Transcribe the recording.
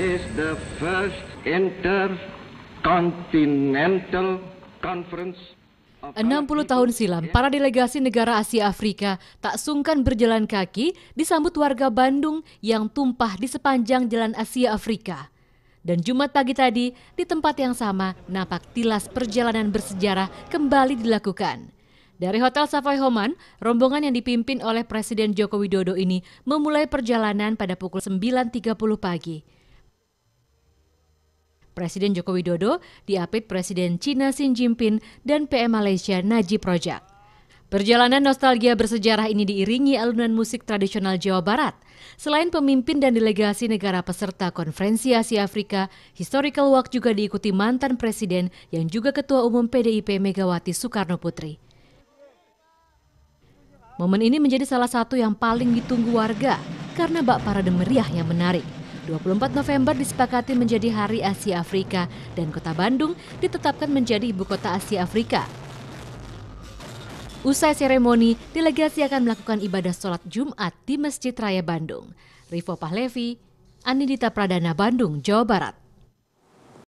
is the first intercontinental conference 60 tahun silam, para delegasi negara Asia Afrika tak sungkan berjalan kaki disambut warga Bandung yang tumpah di sepanjang jalan Asia Afrika. Dan Jumat pagi tadi, di tempat yang sama, napak tilas perjalanan bersejarah kembali dilakukan. Dari Hotel Savoy Homan, rombongan yang dipimpin oleh Presiden Joko Widodo ini memulai perjalanan pada pukul 9.30 pagi. Presiden Joko Widodo diapit Presiden China Xi Jinping dan PM Malaysia Najib Rojak. Perjalanan nostalgia bersejarah ini diiringi alunan musik tradisional Jawa Barat. Selain pemimpin dan delegasi negara peserta Konferensi Asia Afrika, Historical Walk juga diikuti mantan presiden yang juga ketua umum PDIP Megawati Soekarno Putri. Momen ini menjadi salah satu yang paling ditunggu warga karena bak parade meriah yang menarik. 24 November disepakati menjadi Hari Asia Afrika dan kota Bandung ditetapkan menjadi ibu kota Asia Afrika. Usai seremoni, delegasi akan melakukan ibadah sholat Jumat di Masjid Raya Bandung. Rivo Pahlevi, Anindita Pradana, Bandung, Jawa Barat.